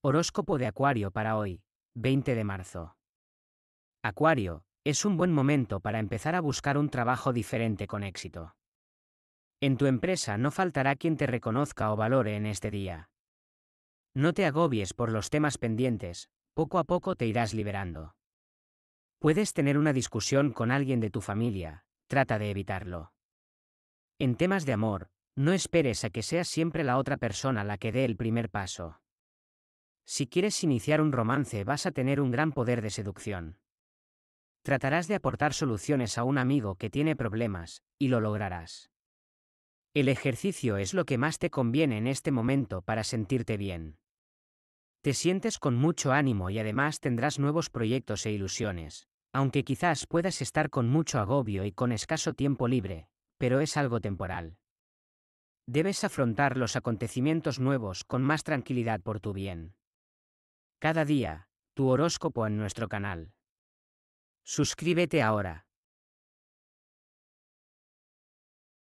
Horóscopo de Acuario para hoy, 20 de marzo. Acuario, es un buen momento para empezar a buscar un trabajo diferente con éxito. En tu empresa no faltará quien te reconozca o valore en este día. No te agobies por los temas pendientes, poco a poco te irás liberando. Puedes tener una discusión con alguien de tu familia, trata de evitarlo. En temas de amor, no esperes a que sea siempre la otra persona la que dé el primer paso. Si quieres iniciar un romance vas a tener un gran poder de seducción. Tratarás de aportar soluciones a un amigo que tiene problemas, y lo lograrás. El ejercicio es lo que más te conviene en este momento para sentirte bien. Te sientes con mucho ánimo y además tendrás nuevos proyectos e ilusiones, aunque quizás puedas estar con mucho agobio y con escaso tiempo libre, pero es algo temporal. Debes afrontar los acontecimientos nuevos con más tranquilidad por tu bien. Cada día, tu horóscopo en nuestro canal. Suscríbete ahora.